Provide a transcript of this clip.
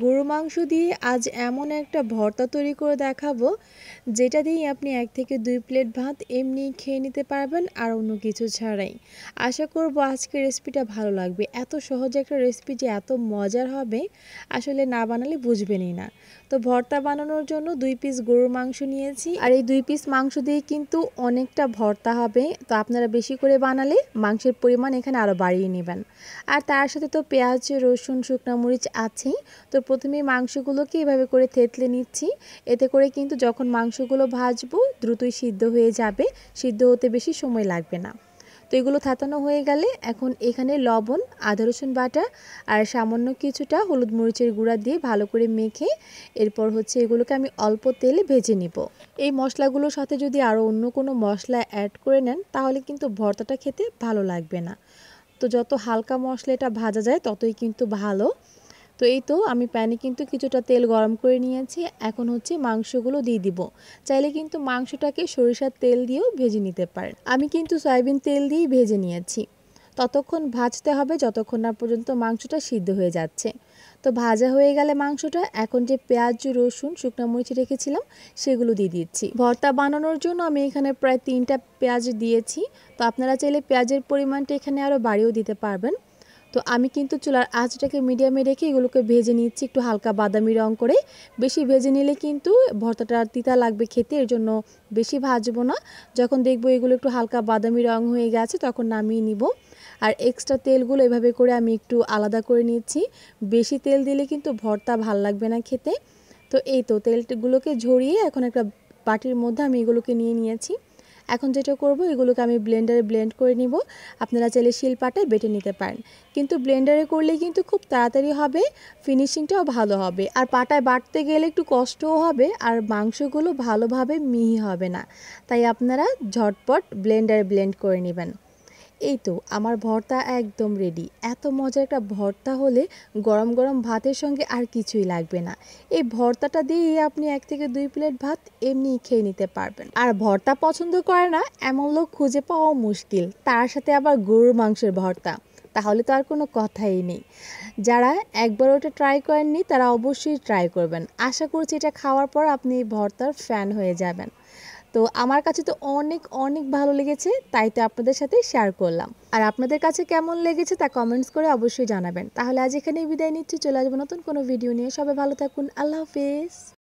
গরু মাংস দিয়ে আজ এমন একটা ভর্তা তৈরি করে দেখাবো যেটা দিয়ে আপনি এক থেকে দুই প্লেট ভাত এমনি খেয়ে নিতে পারবেন আর অন্য কিছু ছাড়াই আশা করব আজকে রেসিপিটা ভালো লাগবে এত সহজ একটা রেসিপি যে এত মজার হবে আসলে না বানালে বুঝবেনই না তো ভর্তা বানানোর জন্য দুই পিস গরুর মাংস নিয়েছি আর এই দুই পিস মাংস দিয়ে কিন্তু অনেকটা ভর্তা হবে তো আপনারা বেশি করে বানালে মাংসের পরিমাণ এখানে আরও বাড়িয়ে নেবেন আর তার সাথে তো পেঁয়াজ রসুন শুকনো মরিচ আছেই তো প্রথমে মাংসগুলোকে এভাবে করে থেতলে নিচ্ছি এতে করে কিন্তু যখন মাংসগুলো ভাজবো দ্রুতই সিদ্ধ হয়ে যাবে সিদ্ধ হতে বেশি সময় লাগবে না তো এগুলো থাতানো হয়ে গেলে এখন এখানে লবণ আদা রসুন বাটা আর সামান্য কিছুটা হলুদ মরিচের গুঁড়া দিয়ে ভালো করে মেখে এরপর হচ্ছে এগুলোকে আমি অল্প তেলে ভেজে নিব এই মশলাগুলোর সাথে যদি আরও অন্য কোনো মশলা অ্যাড করে নেন তাহলে কিন্তু ভর্তাটা খেতে ভালো লাগবে না তো যত হালকা মশলা এটা ভাজা যায় ততই কিন্তু ভালো তো এই তো আমি প্যানে কিন্তু কিছুটা তেল গরম করে নিয়েছি এখন হচ্ছে মাংসগুলো দিয়ে দিব চাইলে কিন্তু মাংসটাকে সরিষার তেল দিয়েও ভেজে নিতে পারেন আমি কিন্তু সয়াবিন তেল দিয়েই ভেজে নিয়েছি ততক্ষণ ভাজতে হবে যতক্ষণ না পর্যন্ত মাংসটা সিদ্ধ হয়ে যাচ্ছে তো ভাজা হয়ে গেলে মাংসটা এখন যে পেঁয়াজ রসুন শুকনো মরিচি রেখেছিলাম সেগুলো দিয়ে দিচ্ছি ভর্তা বানানোর জন্য আমি এখানে প্রায় তিনটা পেঁয়াজ দিয়েছি তো আপনারা চাইলে পেঁয়াজের পরিমাণটা এখানে আরও বাড়িয়েও দিতে পারবেন তো আমি কিন্তু চুলার আঁচটাকে মিডিয়ামে রেখে এগুলোকে ভেজে নিচ্ছি একটু হালকা বাদামি রং করে বেশি ভেজে নিলে কিন্তু ভর্তাটা তিতা লাগবে খেতে এর জন্য বেশি ভাজবো না যখন দেখবো এগুলো একটু হালকা বাদামি রং হয়ে গেছে তখন নামিয়ে নিব আর এক্সট্রা তেলগুলো এভাবে করে আমি একটু আলাদা করে নিচ্ছি বেশি তেল দিলে কিন্তু ভর্তা ভাল লাগবে না খেতে তো এই তো তেলগুলোকে ঝরিয়ে এখন একটা বাটির মধ্যে আমি এগুলোকে নিয়ে নিয়েছি এখন যেটা করব এগুলোকে আমি ব্লেন্ডারে ব্লেন্ড করে নিব আপনারা চাইলে শিলপাটায় বেটে নিতে পারেন কিন্তু ব্লেন্ডারে করলে কিন্তু খুব তাড়াতাড়ি হবে ফিনিশিংটাও ভালো হবে আর পাটায় বাটতে গেলে একটু কষ্টও হবে আর মাংসগুলো ভালোভাবে মিহি হবে না তাই আপনারা ঝটপট ব্লেন্ডারে ব্লেন্ড করে নেবেন এই তো আমার ভর্তা একদম রেডি এত মজার একটা ভর্তা হলে গরম গরম ভাতের সঙ্গে আর কিছুই লাগবে না এই ভর্তাটা দিয়েই আপনি এক থেকে দুই প্লেট ভাত এমনি খেয়ে নিতে পারবেন আর ভর্তা পছন্দ করে না এমন লোক খুঁজে পাওয়া মুশকিল তার সাথে আবার গরুর মাংসের ভর্তা তাহলে তো আর কোনো কথাই নেই যারা একবার ওটা ট্রাই করেননি তারা অবশ্যই ট্রাই করবেন আশা করছি এটা খাওয়ার পর আপনি ভর্তার ফ্যান হয়ে যাবেন তো আমার কাছে তো অনেক অনেক ভালো লেগেছে তাই তো আপনাদের সাথে শেয়ার করলাম আর আপনাদের কাছে কেমন লেগেছে তা কমেন্টস করে অবশ্যই জানাবেন তাহলে আজ এখানেই বিদায় নিচ্ছি চলে আসবো নতুন কোনো ভিডিও নিয়ে সবাই ভালো থাকুন আল্লাহ হাফেজ